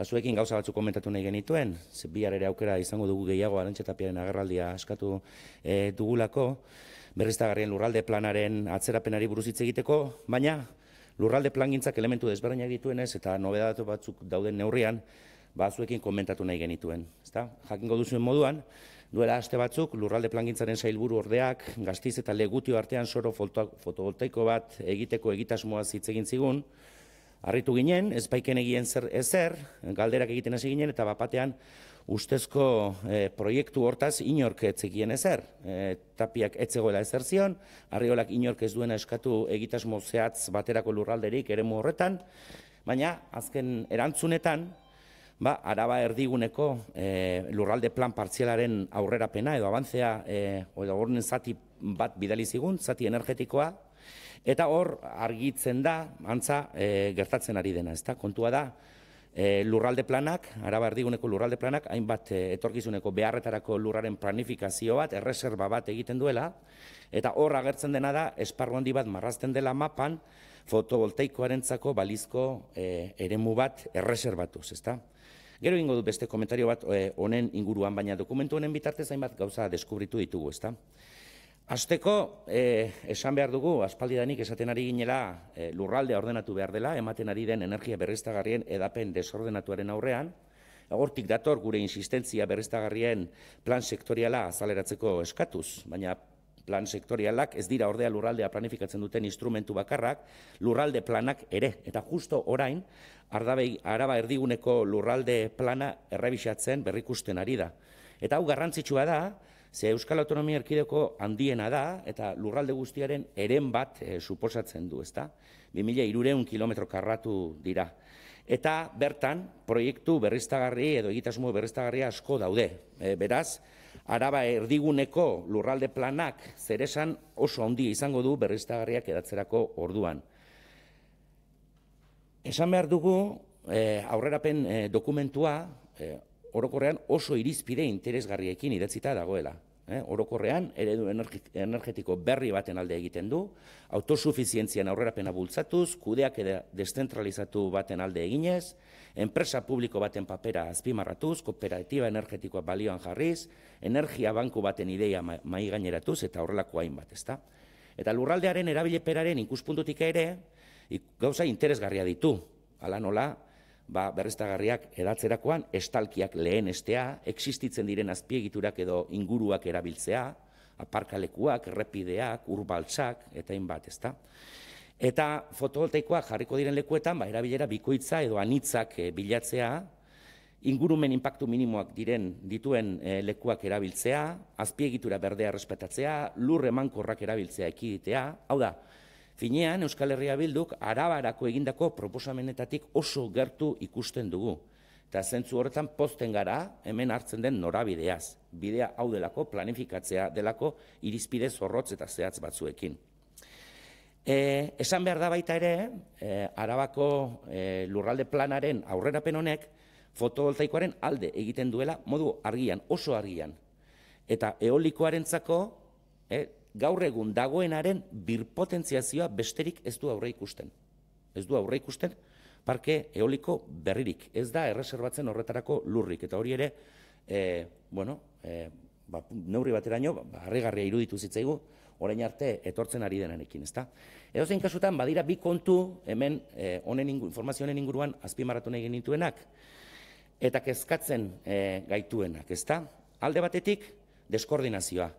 Bazuekin gauza batzuk komentatu nahi genituen, ze ere aukera izango dugu gehiago arantxetapiaren agerraldia askatu e, dugulako, berriztagarrien lurralde planaren atzerapenari buruz hitz egiteko, baina lurralde plangintzak elementu desberdinak dituenez eta nobedatu batzuk dauden neurrian, bazuekin komentatu nahi genituen. Ezta? Jakingo duzuen moduan, duela aste batzuk lurralde plangintzaren sailburu ordeak gaztiz eta legutio artean soro fotovoltaiko bat egiteko egitasmoa hitz egin zigun, Arritu ginen, ez baiken egien zer ezer, galderak egiten hasi ginen, eta bapatean ustezko e, proiektu hortaz inork etzekien ezer. E, tapiak etzegoela ezer zion, arriolak inork ez duena eskatu egitasmo zehatz baterako lurralderik ere horretan, baina azken erantzunetan, ba, araba erdiguneko e, lurralde plan partzialaren aurrerapena edo abantzea, e, edo zati bat bidali zigun, zati energetikoa, Eta hor argitzen da, antza, e, gertatzen ari dena, ezta? Kontua da e, lurralde planak, araba erdiguneko lurralde planak, hainbat eh, etorkizuneko beharretarako lurraren planifikazio bat, erreserba bat egiten duela, eta hor agertzen dena da esparru handi bat marrazten dela mapan fotovoltaikoarentzako balizko e, eremu bat erreserbatuz, ezta? Gero ingo dut beste komentario bat honen inguruan, baina dokumentu honen bitartez hainbat gauza deskubritu ditugu, ezta? Azteko, e, eh, esan behar dugu, aspaldidanik esaten ari ginela e, eh, lurraldea ordenatu behar dela, ematen ari den energia berriztagarrien edapen desordenatuaren aurrean, hortik dator gure insistentzia berriztagarrien plan sektoriala azaleratzeko eskatuz, baina plan sektorialak ez dira ordea lurraldea planifikatzen duten instrumentu bakarrak, lurralde planak ere, eta justo orain, ardabei, araba erdiguneko lurralde plana errebisatzen berrikusten ari da. Eta hau garrantzitsua da, Ze Euskal Autonomia Erkideko handiena da, eta lurralde guztiaren eren bat eh, suposatzen du, ezta? 2.200 kilometro karratu dira. Eta bertan, proiektu berriztagarri edo egitasmo berriztagarria asko daude. Eh, beraz, araba erdiguneko lurralde planak zeresan oso handi izango du berriztagarriak edatzerako orduan. Esan behar dugu, e, aurrerapen dokumentua, orokorrean oso irizpide interesgarriekin idatzita dagoela. Eh? Orokorrean, eredu energetiko berri baten alde egiten du, aurrera aurrerapena bultzatuz, kudeak eda baten alde eginez, enpresa publiko baten papera azpimarratuz, kooperatiba energetikoa balioan jarriz, energia banku baten ideia mai gaineratuz eta horrelako hainbat, ezta? Eta lurraldearen erabileperaren ikuspuntutik ere, gauza interesgarria ditu, ala nola, ba, berreztagarriak edatzerakoan estalkiak lehen estea, existitzen diren azpiegiturak edo inguruak erabiltzea, aparkalekuak, errepideak, urbaltzak, eta inbat, ez da? Eta fotovoltaikoak jarriko diren lekuetan, ba, erabilera bikoitza edo anitzak eh, bilatzea, ingurumen inpaktu minimoak diren dituen eh, lekuak erabiltzea, azpiegitura berdea respetatzea, lur emankorrak erabiltzea ekiditea, hau da, Finean, Euskal Herria Bilduk arabarako egindako proposamenetatik oso gertu ikusten dugu. Eta zentzu horretan pozten gara hemen hartzen den norabideaz. Bidea hau delako planifikatzea delako irizpide zorrotz eta zehatz batzuekin. E, esan behar da baita ere, e, arabako e, lurralde planaren aurrerapen honek, fotovoltaikoaren alde egiten duela modu argian, oso argian. Eta eolikoaren zako, e, gaur egun dagoenaren birpotentziazioa besterik ez du aurre ikusten. Ez du aurre ikusten parke eoliko berririk. Ez da erreserbatzen horretarako lurrik. Eta hori ere, e, bueno, e, neurri bateraino, ba, harrigarria ba, iruditu zitzaigu, orain arte etortzen ari denarekin, ezta? Edo zein kasutan, badira bi kontu hemen e, honen ingu, informazio honen inguruan azpimarratu nahi genituenak eta kezkatzen e, gaituenak, ezta? Alde batetik, deskoordinazioa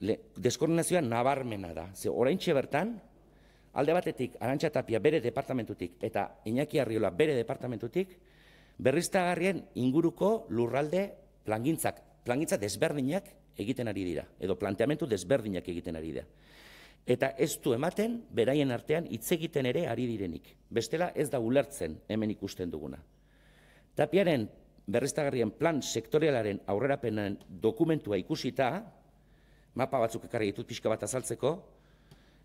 le, deskoordinazioa nabarmena da. Ze orain bertan, alde batetik, Arantxa Tapia bere departamentutik eta Iñaki Arriola bere departamentutik, berriztagarrien inguruko lurralde plangintzak, plangintza desberdinak egiten ari dira, edo planteamentu desberdinak egiten ari dira. Eta ez du ematen, beraien artean hitz egiten ere ari direnik. Bestela ez da ulertzen hemen ikusten duguna. Tapiaren berriztagarrien plan sektorialaren aurrerapenen dokumentua ikusita, mapa batzuk ekarri ditut pixka bat azaltzeko,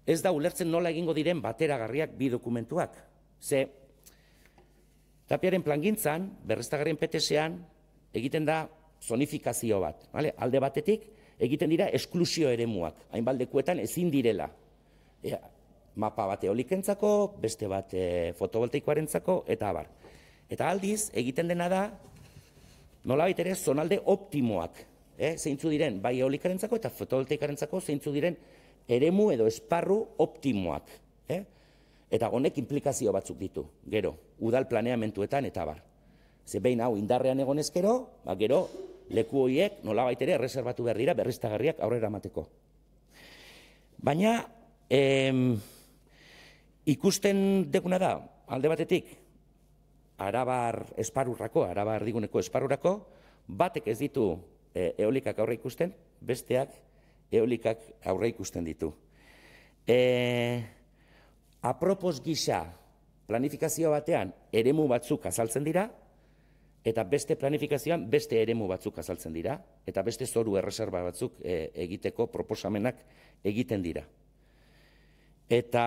ez da ulertzen nola egingo diren bateragarriak bi dokumentuak. Ze, tapiaren plangintzan, berreztagarren petesean, egiten da zonifikazio bat. Vale? Alde batetik, egiten dira esklusio ere muak. Hainbaldekuetan ezin direla. mapa bat eolikentzako, beste bat e, eta abar. Eta aldiz, egiten dena da, nola ere zonalde optimoak e, zeintzu diren bai eolikarentzako eta fotovoltaikarentzako zeintzu diren eremu edo esparru optimoak. E? Eta honek implikazio batzuk ditu, gero, udal planeamentuetan eta bar. Ze behin hau indarrean egonez gero, ba, gero leku horiek nola baitere reservatu behar dira berriztagarriak aurrera mateko Baina, em, ikusten deguna da, alde batetik, arabar esparurrako, arabar diguneko esparurako, batek ez ditu E, eolikak aurre ikusten, besteak eolikak aurre ikusten ditu. E, apropos gisa planifikazio batean eremu batzuk azaltzen dira eta beste planifikazioan beste eremu batzuk azaltzen dira eta beste zoru erreserba batzuk e, egiteko proposamenak egiten dira. Eta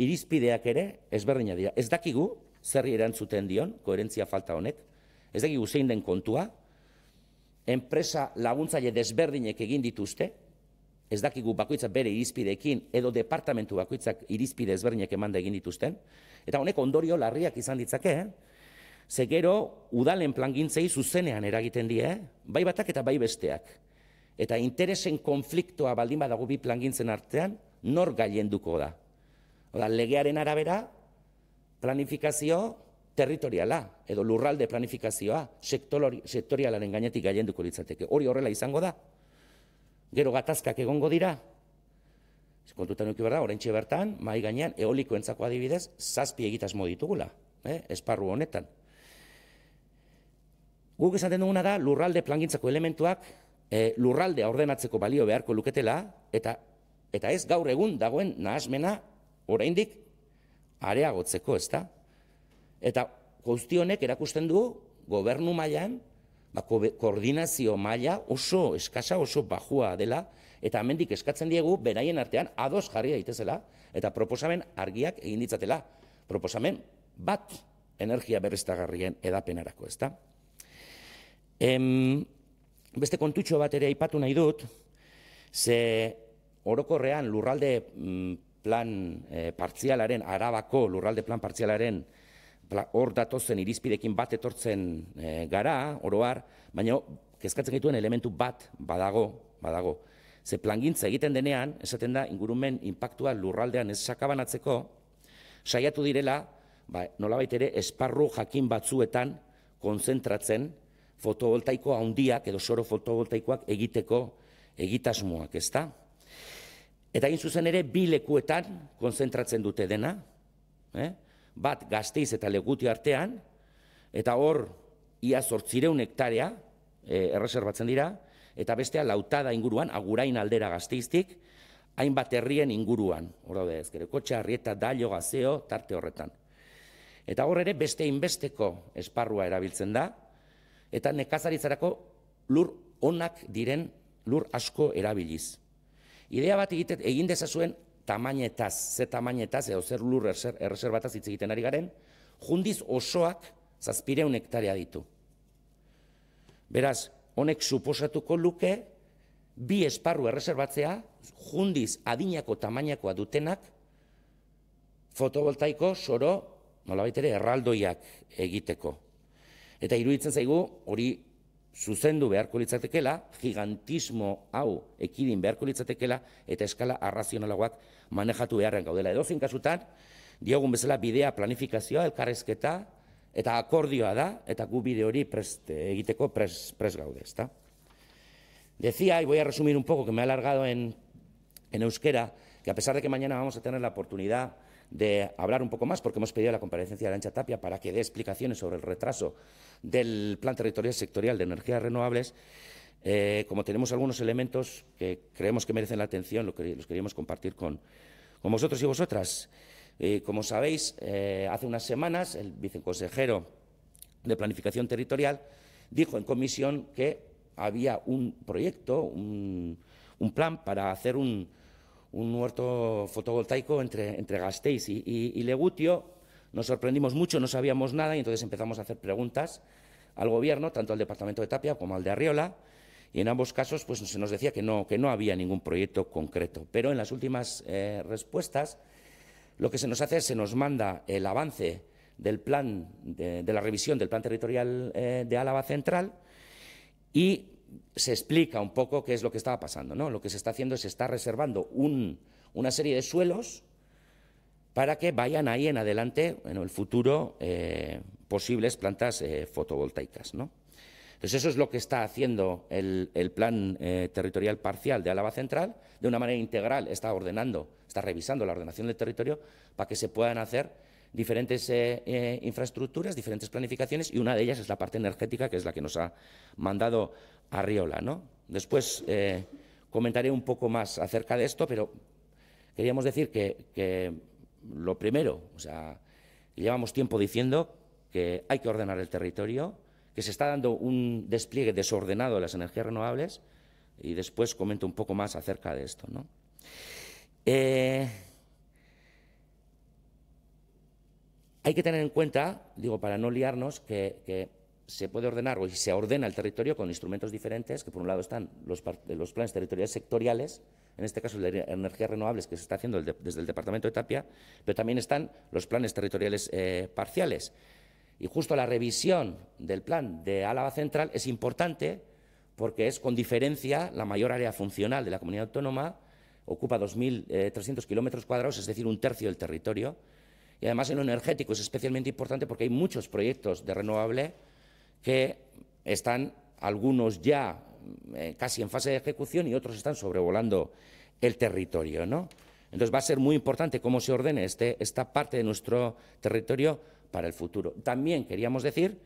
irizpideak ere ezberdina dira. Ez dakigu zerri erantzuten dion koherentzia falta honek. Ez dakigu zein den kontua, Enpresa laguntzaile desberdinek egin dituzte. Ez dakigu bakoitza bere irizpideekin edo departamentu bakoitzak irizpide desberdinek emanda egin dituzten. Eta honek ondorio larriak izan ditzake, ze gero udalen plangintzei zuzenean eragiten die bai batak eta bai besteak. Eta interesen konfliktoa baldin badago bi plangintzen artean, nor gailenduko da. Oda legearen arabera planifikazio territoriala edo lurralde planifikazioa sektorialaren gainetik gailenduko litzateke. Hori horrela izango da. Gero gatazkak egongo dira. Kontutan nuki berda, orain bertan, mai gainean, eoliko adibidez, zazpi egitas moditugula, eh? esparru honetan. Guk esaten duguna da, lurralde plangintzako elementuak, e, lurraldea ordenatzeko balio beharko luketela, eta, eta ez gaur egun dagoen nahasmena oraindik areagotzeko, ezta. Eta guzti honek erakusten du gobernu mailan, ba, koordinazio maila oso eskasa oso bajua dela, eta hemendik eskatzen diegu beraien artean ados jarri daitezela eta proposamen argiak egin ditzatela. Proposamen bat energia berreztagarrien edapenarako, ezta? Em, beste kontutxo bat ere aipatu nahi dut, ze orokorrean lurralde mm, plan eh, partzialaren, arabako lurralde plan partzialaren hor datozen irizpidekin bat etortzen e, gara, oroar, baina kezkatzen gaituen elementu bat badago, badago. Ze plangintza egiten denean, esaten da, ingurumen inpaktua lurraldean ez sakabanatzeko, saiatu direla, ba, nola ere, esparru jakin batzuetan konzentratzen fotovoltaikoa handiak edo soro fotovoltaikoak egiteko egitasmoak, ezta? Eta egin zuzen ere, bi lekuetan konzentratzen dute dena, eh? bat gazteiz eta legutio artean, eta hor, ia zortzireun hektarea, e, erreserbatzen dira, eta bestea lautada inguruan, agurain aldera gazteiztik, hainbat herrien inguruan, hor daude gero, kotxe, arrieta, daio gazeo, tarte horretan. Eta hor ere, beste inbesteko esparrua erabiltzen da, eta nekazaritzarako lur onak diren lur asko erabiliz. Idea bat egite, egin dezazuen tamainetaz, ze tamainetaz, edo zer lur erreserbataz hitz egiten ari garen, jundiz osoak zazpireun hektarea ditu. Beraz, honek suposatuko luke, bi esparru erreserbatzea, jundiz adinako tamainakoa dutenak, fotovoltaiko soro, nolabait ere, erraldoiak egiteko. Eta iruditzen zaigu, hori zuzendu beharko litzatekela, gigantismo hau ekidin beharko litzatekela, eta eskala arrazionalagoak manejatu beharren gaudela. Edo kasutan, diogun bezala bidea planifikazioa, elkarrezketa, eta akordioa da, eta gu bide hori eh, egiteko pres gaude. Decía, y voy a resumir un poco, que me ha alargado en euskera, que a pesar de que mañana vamos a tener la oportunidad de hablar un poco más, porque hemos pedido la comparecencia de Ancha Tapia para que dé explicaciones sobre el retraso del Plan Territorial Sectorial de Energías Renovables. Eh, como tenemos algunos elementos que creemos que merecen la atención, lo los queríamos compartir con, con vosotros y vosotras. Eh, como sabéis, eh, hace unas semanas el viceconsejero de Planificación Territorial dijo en comisión que había un proyecto, un plan para hacer un, un huerto fotovoltaico entre, entre Gasteiz y, Legutio. Nos sorprendimos mucho, no sabíamos nada y entonces empezamos a hacer preguntas al gobierno, tanto al departamento de Tapia como al de Arriola, y en ambos casos pues, se nos decía que no, que no había ningún proyecto concreto. Pero en las últimas eh, respuestas lo que se nos hace es se nos manda el avance del plan, de, la revisión del plan territorial eh, de Álava Central y se explica un poco qué es lo que estaba pasando. ¿no? Lo que se está haciendo es se está reservando una serie de suelos para que vayan ahí en adelante, en el futuro, eh, posibles plantas eh, fotovoltaicas. ¿no? Entonces, eso es lo que está haciendo el, plan eh, territorial parcial de Álava Central. De una manera integral está ordenando, está revisando la ordenación del territorio para que se puedan hacer diferentes infraestructuras, diferentes planificaciones, y una de ellas es la parte energética, que es la que nos ha mandado Arriola. ¿no? Después eh, comentaré un poco más acerca de esto, pero queríamos decir que, lo primero, o sea, llevamos tiempo diciendo que hay que ordenar el territorio, que se está dando un despliegue desordenado de las energías renovables y después comento un poco más acerca de esto. Eh, hay que tener en cuenta, digo, para no liarnos, que se puede ordenar o se ordena el territorio con instrumentos diferentes, que por un lado están los, planes territoriales sectoriales, en este caso de energías renovables que se está haciendo desde el Departamento de Tapia, pero también están los planes territoriales eh, parciales. Y justo la revisión del plan de Álava Central es importante porque es con diferencia la mayor área funcional de la comunidad autónoma, ocupa 2.300 eh, kilómetros cuadrados, es decir, un tercio del territorio. Y además en lo energético es especialmente importante porque hay muchos proyectos de renovable que están algunos ya eh, casi en fase de ejecución y otros están sobrevolando el territorio, ¿no? Entonces va a ser muy importante cómo se ordene este, esta parte de nuestro territorio para el futuro. También queríamos decir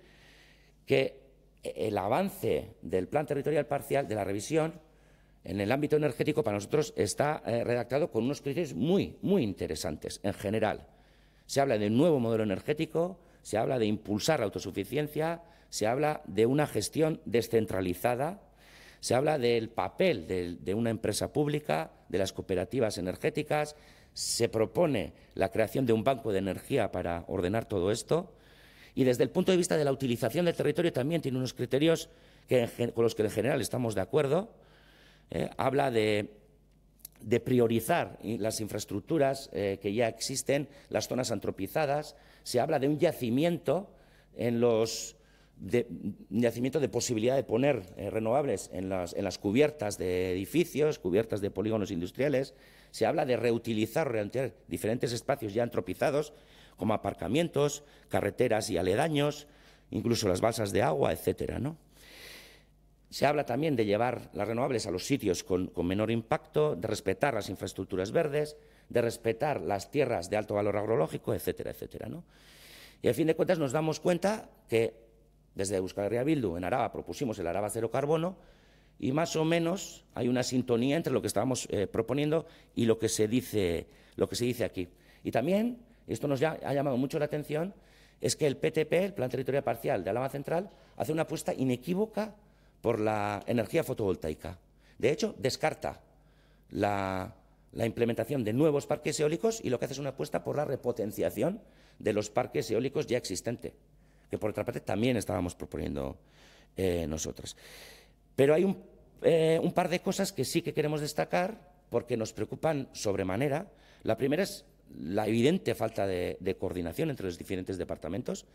que el avance del plan territorial parcial, de la revisión, en el ámbito energético para nosotros está eh, redactado con unos criterios muy, muy interesantes en general. Se habla de un nuevo modelo energético, se habla de impulsar la autosuficiencia, se habla de una gestión descentralizada, se habla del papel de, una empresa pública, de las cooperativas energéticas, se propone la creación de un banco de energía para ordenar todo esto y desde el punto de vista de la utilización del territorio también tiene unos criterios con los que en general estamos de acuerdo. ¿eh? habla de, priorizar las infraestructuras eh, que ya existen, las zonas antropizadas. Se habla de un yacimiento en los de, nacimiento de posibilidad de poner eh, renovables en las, cubiertas de edificios, cubiertas de polígonos industriales. Se habla de reutilizar, diferentes espacios ya antropizados, como aparcamientos, carreteras y aledaños, incluso las balsas de agua, etcétera, ¿no? Se habla también de llevar las renovables a los sitios con, con menor impacto, de respetar las infraestructuras verdes, de respetar las tierras de alto valor agrológico, etcétera, etcétera, ¿no? Y al fin de cuentas nos damos cuenta que desde Euskal Herria Bildu en Araba propusimos el Araba cero carbono y más o menos hay una sintonía entre lo que estábamos eh, proponiendo y lo que, se dice, aquí. Y también, esto nos ha llamado mucho la atención, es que el PTP, el Plan Territorial Parcial de Alama Central, hace una apuesta inequívoca por la energía fotovoltaica. De hecho, descarta la implementación de nuevos parques eólicos y lo que hace es una apuesta por la repotenciación de los parques eólicos ya existentes por otra parte también estábamos proponiendo eh, nosotros. Pero hay eh, un, par de cosas que sí que queremos destacar porque nos preocupan sobremanera. La primera es la evidente falta de, coordinación entre los diferentes departamentos.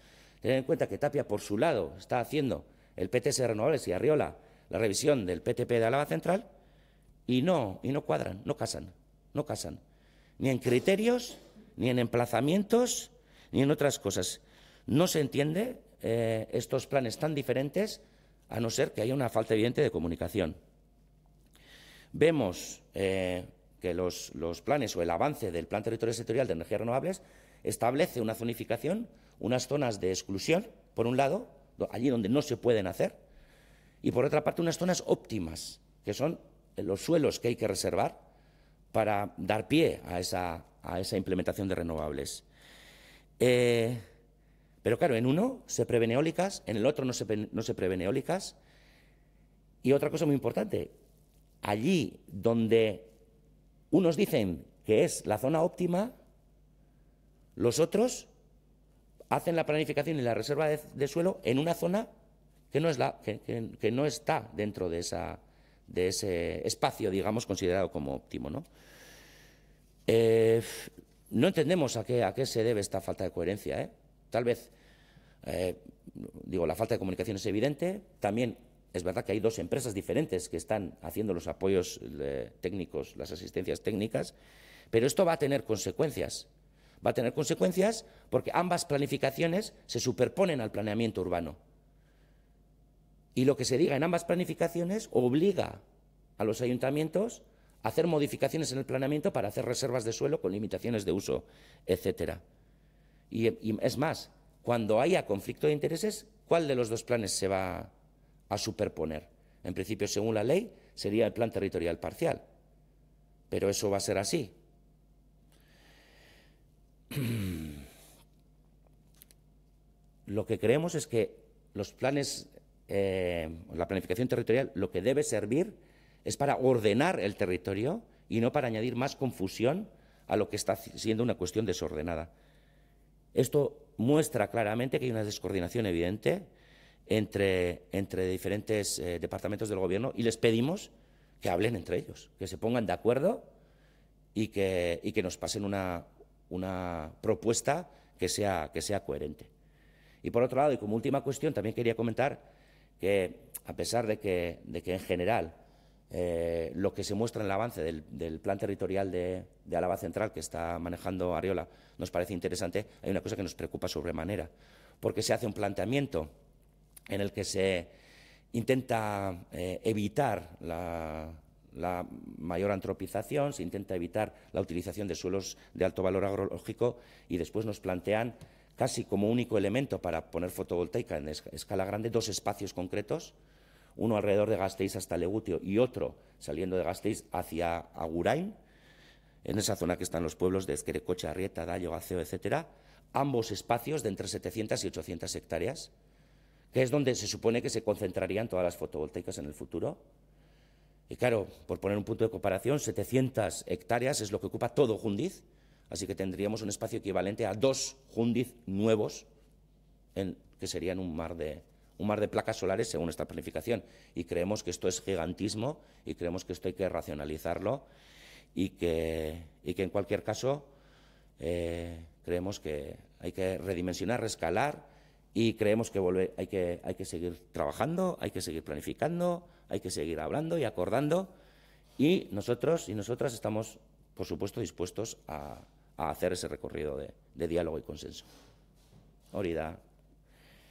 Tener en cuenta que Tapia, por su lado, está haciendo el PTS Renovables y Arriola la revisión del PTP de Álava Central y no, y no cuadran, no casan, no casan. Ni en criterios, ni en emplazamientos, ni en otras cosas. No se entiende eh, estos planes tan diferentes a no ser que haya una falta evidente de comunicación. Vemos eh, que los, planes o el avance del Plan Territorial Sectorial de Energías Renovables establece una zonificación, unas zonas de exclusión, por un lado, allí donde no se pueden hacer, y por otra parte unas zonas óptimas, que son los suelos que hay que reservar para dar pie a esa, implementación de renovables. Eh, pero claro, en uno se prevén eólicas, en el otro no se, no se prevén eólicas. Y otra cosa muy importante, allí donde unos dicen que es la zona óptima, los otros hacen la planificación y la reserva de, suelo en una zona que no, es la, que, no está dentro de, ese espacio, digamos, considerado como óptimo. Eh, ¿no? entendemos a qué, a qué se debe esta falta de coherencia. ¿eh? Tal vez, eh, digo, la falta de comunicación es evidente. También es verdad que hay dos empresas diferentes que están haciendo los apoyos eh, técnicos, las asistencias técnicas, pero esto va a tener consecuencias. Va a tener consecuencias porque ambas planificaciones se superponen al planeamiento urbano. Y lo que se diga en ambas planificaciones obliga a los ayuntamientos a hacer modificaciones en el planeamiento para hacer reservas de suelo con limitaciones de uso, etcétera. Y, es más, cuando haya conflicto de intereses, ¿cuál de los dos planes se va a superponer? En principio, según la ley, sería el plan territorial parcial. Pero eso va a ser así. Lo que creemos es que los planes, eh, la planificación territorial, lo que debe servir es para ordenar el territorio y no para añadir más confusión a lo que está siendo una cuestión desordenada. Esto muestra claramente que hay una descoordinación evidente entre, diferentes eh, departamentos del Gobierno y les pedimos que hablen entre ellos, que se pongan de acuerdo y que, que nos pasen una, propuesta que sea, que sea coherente. Y por otro lado, y como última cuestión, también quería comentar que, a pesar de que en general eh, lo que se muestra en el avance del, plan territorial de, Álava Central que está manejando Ariola nos parece interesante. Hay una cosa que nos preocupa sobremanera, porque se hace un planteamiento en el que se intenta eh, evitar la, la mayor antropización, se intenta evitar la utilización de suelos de alto valor agrológico y después nos plantean casi como único elemento para poner fotovoltaica en escala grande dos espacios concretos uno alrededor de Gasteiz hasta Legutio y otro saliendo de Gasteiz hacia Agurain, en esa zona que están los pueblos de Esquerecoche, Arrieta, Dallo, Gaceo, etcétera, ambos espacios de entre 700 y 800 hectáreas, que es donde se supone que se concentrarían todas las fotovoltaicas en el futuro. Y claro, por poner un punto de comparación, 700 hectáreas es lo que ocupa todo Jundiz, así que tendríamos un espacio equivalente a dos Jundiz nuevos, que serían un mar de, un mar de placas solares según esta planificación. Y creemos que esto es gigantismo y creemos que esto hay que racionalizarlo y que, y que en cualquier caso eh, creemos que hay que redimensionar, rescalar y creemos que hay, que, hay que seguir trabajando, hay que seguir planificando, hay que seguir hablando y acordando. Y nosotros y nosotras estamos, por supuesto, dispuestos a, hacer ese recorrido de, diálogo y consenso.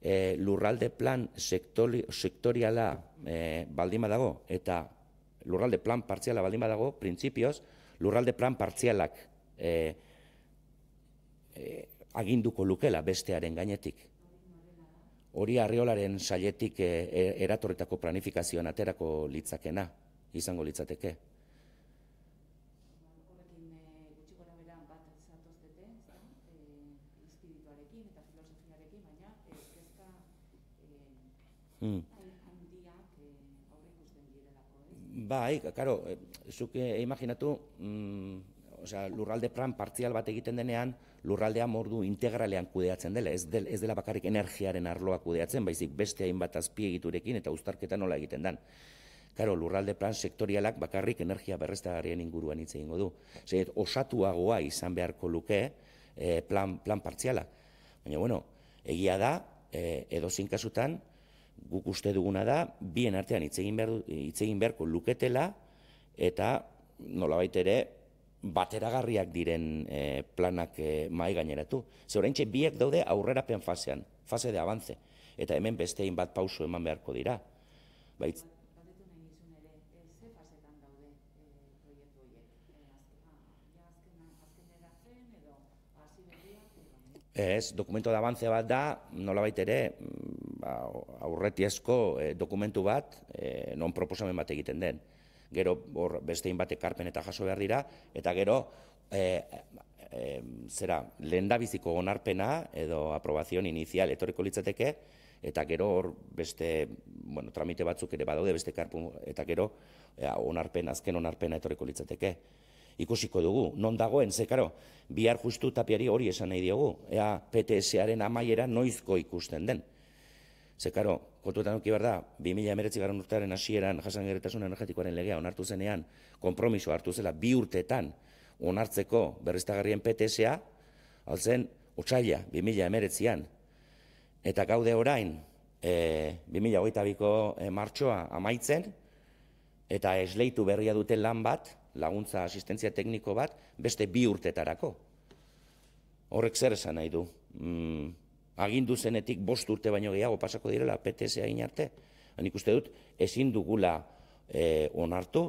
e, lurralde plan sektoriala e, eh, baldima dago, eta lurralde plan partziala baldima dago, printzipioz, lurralde plan partzialak e, e, aginduko lukela bestearen gainetik. Hori arriolaren saietik e, planifikazioan aterako litzakena, izango litzateke. Mm. Bai, karo, eh, zuke eh, imaginatu, mm, lurralde plan partzial bat egiten denean, lurraldea mordu integralean kudeatzen dela, ez, dela bakarrik energiaren arloa kudeatzen, baizik beste hainbat egiturekin eta uztarketa nola egiten dan. Karo, lurralde plan sektorialak bakarrik energia berreztagarrien inguruan hitz egingo du. osatuagoa izan beharko luke eh, plan, plan partziala. Baina, bueno, egia da, edo zinkasutan kasutan, guk uste duguna da, bien artean hitz egin beharko luketela, eta nolabait ere, bateragarriak diren eh, planak e, eh, mai gaineratu. Ze biek daude aurrerapen fasean, fase de avance, eta hemen beste egin bat pauso eman beharko dira. Bait, Ez, dokumento da avance bat da, nolabait ere, mm, Ba, aurretiezko eh, dokumentu bat eh, non proposamen bat egiten den. Gero hor bestein batek karpen eta jaso behar dira, eta gero eh, zera lehen da biziko edo aprobazion inizial etorriko litzateke, eta gero hor beste tramite batzuk ere badaude beste karpen eta gero onarpen, azken onarpena etorriko litzateke. Ikusiko dugu, non dagoen, zekaro, bihar justu tapiari hori esan nahi diogu, ea PTS-aren amaiera noizko ikusten den. Ze, karo, kontuetan oki behar da, 2000 emeretzi garen urtearen hasieran jasan geretasun energetikoaren legea onartu zenean, kompromiso hartu zela bi urteetan onartzeko berriztagarrien PTSA, halzen zen, 2000 emeretzian. Eta gaude orain, 2008-biko eh, eh, martxoa amaitzen, eta esleitu berria dute lan bat, laguntza asistentzia tekniko bat, beste bi urtetarako. Horrek zer esan nahi du? Mm, agindu zenetik bost urte baino gehiago pasako direla PTS egin arte. Nik uste dut, ezin dugula e, onartu,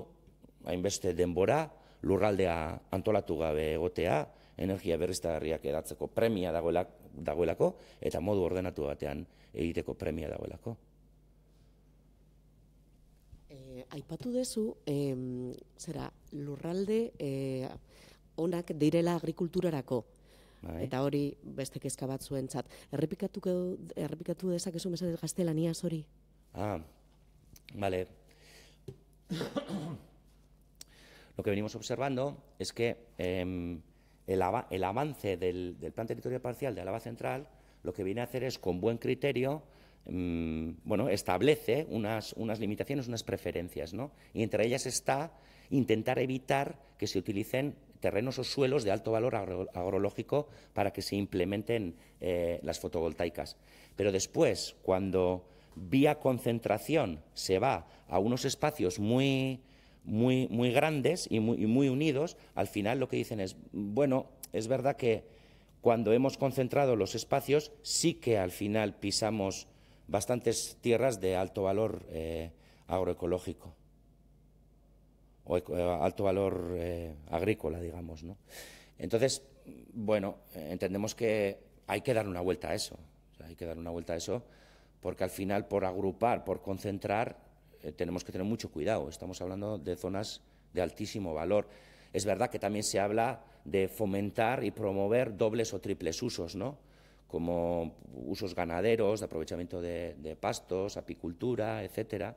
hainbeste denbora, lurraldea antolatu gabe egotea, energia berriztagarriak edatzeko premia dagoelako, eta modu ordenatu batean egiteko premia dagoelako. E, aipatu dezu, e, zera, lurralde e, onak direla agrikulturarako, Bai. Eta hori beste kezka batzuentzat. Errepikatu errepikatu dezakezu mesedez gaztelaniaz hori? Ah. Vale. Lo que venimos observando es que em, el, avance del, plan territorial parcial de Álava Central lo que viene a hacer es, con buen criterio, em, bueno, establece unas, unas, limitaciones, unas preferencias, ¿no? Y entre ellas está intentar evitar que se utilicen terrenos o suelos de alto valor agrológico para que se implementen eh, las fotovoltaicas. Pero después, cuando vía concentración se va a unos espacios muy, muy, muy grandes y muy, muy unidos, al final lo que dicen es, bueno, es verdad que cuando hemos concentrado los espacios, sí que al final pisamos bastantes tierras de alto valor eh, agroecológico o eh, alto valor eh, agrícola, digamos. ¿no? Entonces, bueno, eh, entendemos que hay que dar una vuelta a eso. hay que dar una vuelta a eso porque al final, por agrupar, por concentrar, tenemos que tener mucho cuidado. Estamos hablando de zonas de altísimo valor. Es verdad que también se habla de fomentar y promover dobles o triples usos, ¿no? como usos ganaderos, de aprovechamiento de, de pastos, apicultura, etcétera.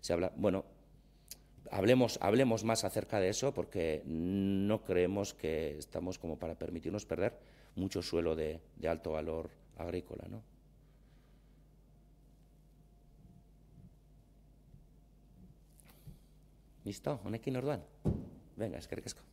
Se habla, bueno, hablemos, hablemos más acerca de eso porque no creemos que estamos como para permitirnos perder mucho suelo de, alto valor agrícola, ¿no? Listo, honekin orduan. Venga, es que